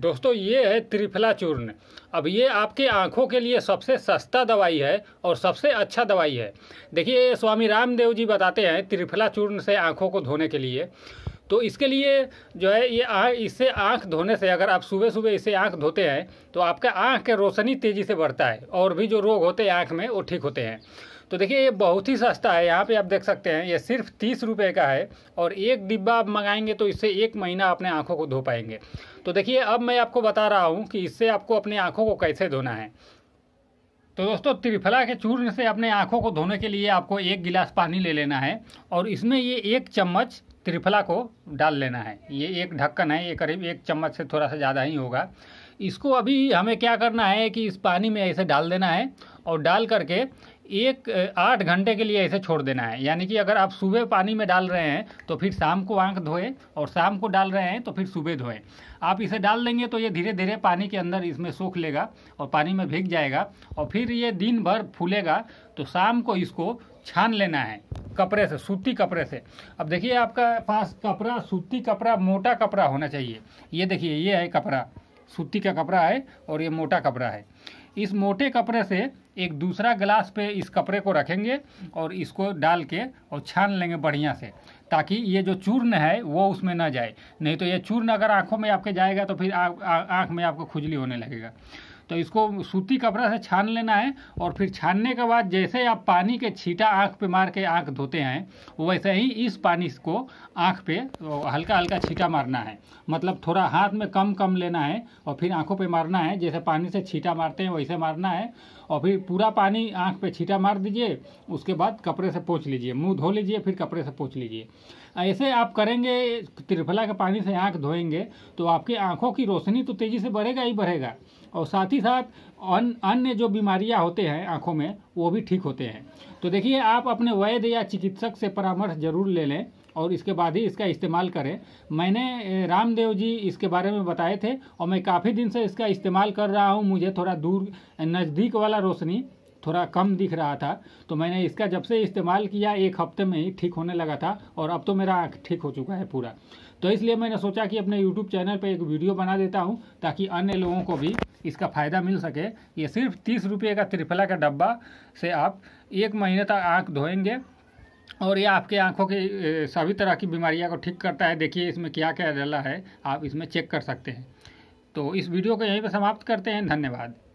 दोस्तों ये है त्रिफला चूर्ण अब ये आपके आँखों के लिए सबसे सस्ता दवाई है और सबसे अच्छा दवाई है देखिए स्वामी रामदेव जी बताते हैं त्रिफला चूर्ण से आँखों को धोने के लिए तो इसके लिए जो है ये आ, इससे आँख धोने से अगर आप सुबह सुबह इसे आँख धोते हैं तो आपका आँख के रोशनी तेज़ी से बढ़ता है और भी जो रोग होते हैं आँख में वो ठीक होते हैं तो देखिए ये बहुत ही सस्ता है यहाँ पे आप देख सकते हैं ये सिर्फ तीस रुपये का है और एक डिब्बा आप मंगाएंगे तो इससे एक महीना अपने आँखों को धो पाएंगे तो देखिए अब मैं आपको बता रहा हूँ कि इससे आपको अपनी आँखों को कैसे धोना है तो दोस्तों त्रिफला के चूर्ण से अपने आँखों को धोने के लिए आपको एक गिलास पानी ले लेना है और इसमें ये एक चम्मच त्रिफला को डाल लेना है ये एक ढक्कन है ये करीब एक चम्मच से थोड़ा सा ज़्यादा ही होगा इसको अभी हमें क्या करना है कि इस पानी में ऐसे डाल देना है और डाल करके एक आठ घंटे के लिए इसे छोड़ देना है यानी कि अगर आप सुबह पानी में डाल रहे हैं तो फिर शाम को आंख धोएं और शाम को डाल रहे हैं तो फिर सुबह धोएं आप इसे डाल देंगे तो ये धीरे धीरे पानी के अंदर इसमें सूख लेगा और पानी में भीग जाएगा और फिर ये दिन भर फूलेगा तो शाम को इसको छान लेना है कपड़े से सूती कपड़े से अब देखिए आपका पास कपड़ा सूती कपड़ा मोटा कपड़ा होना चाहिए ये देखिए ये है कपड़ा सूती का कपड़ा है और ये मोटा कपड़ा है इस मोटे कपड़े से एक दूसरा गिलास पे इस कपड़े को रखेंगे और इसको डाल के और छान लेंगे बढ़िया से ताकि ये जो चूर्ण है वो उसमें ना जाए नहीं तो ये चूर्ण अगर आँखों में आपके जाएगा तो फिर आँख में आपको खुजली होने लगेगा तो इसको सूती कपड़ा से छान लेना है और फिर छानने के बाद जैसे आप पानी के छीटा आँख पे मार के आँख धोते हैं वैसे ही इस पानी को आँख पे हल्का हल्का छीटा मारना है मतलब थोड़ा हाथ में कम कम लेना है और फिर आँखों पर मारना है जैसे पानी से छीटा मारते हैं वैसे मारना है और फिर पूरा पानी आँख पर छीटा मार दीजिए उसके बाद कपड़े से पोछ लीजिए मुँह धो लीजिए फिर कपड़े से पोछ लीजिए ऐसे आप करेंगे त्रिफला के पानी से आँख धोएंगे तो आपकी आँखों की रोशनी तो तेज़ी से बढ़ेगा ही बढ़ेगा और साथ ही ही साथ अन्य जो बीमारियां होते हैं आँखों में वो भी ठीक होते हैं तो देखिए आप अपने वैद्य या चिकित्सक से परामर्श जरूर ले लें और इसके बाद ही इसका इस्तेमाल करें मैंने रामदेव जी इसके बारे में बताए थे और मैं काफ़ी दिन से इसका इस्तेमाल कर रहा हूँ मुझे थोड़ा दूर नज़दीक वाला रोशनी थोड़ा कम दिख रहा था तो मैंने इसका जब से इस्तेमाल किया एक हफ्ते में ही ठीक होने लगा था और अब तो मेरा आँख ठीक हो चुका है पूरा तो इसलिए मैंने सोचा कि अपने यूट्यूब चैनल पर एक वीडियो बना देता हूँ ताकि अन्य लोगों को भी इसका फ़ायदा मिल सके ये सिर्फ तीस रुपये का त्रिफला का डब्बा से आप एक महीने तक आँख धोएंगे और ये आपके आँखों की सभी तरह की बीमारियाँ को ठीक करता है देखिए इसमें क्या क्या डला है आप इसमें चेक कर सकते हैं तो इस वीडियो को यहीं पर समाप्त करते हैं धन्यवाद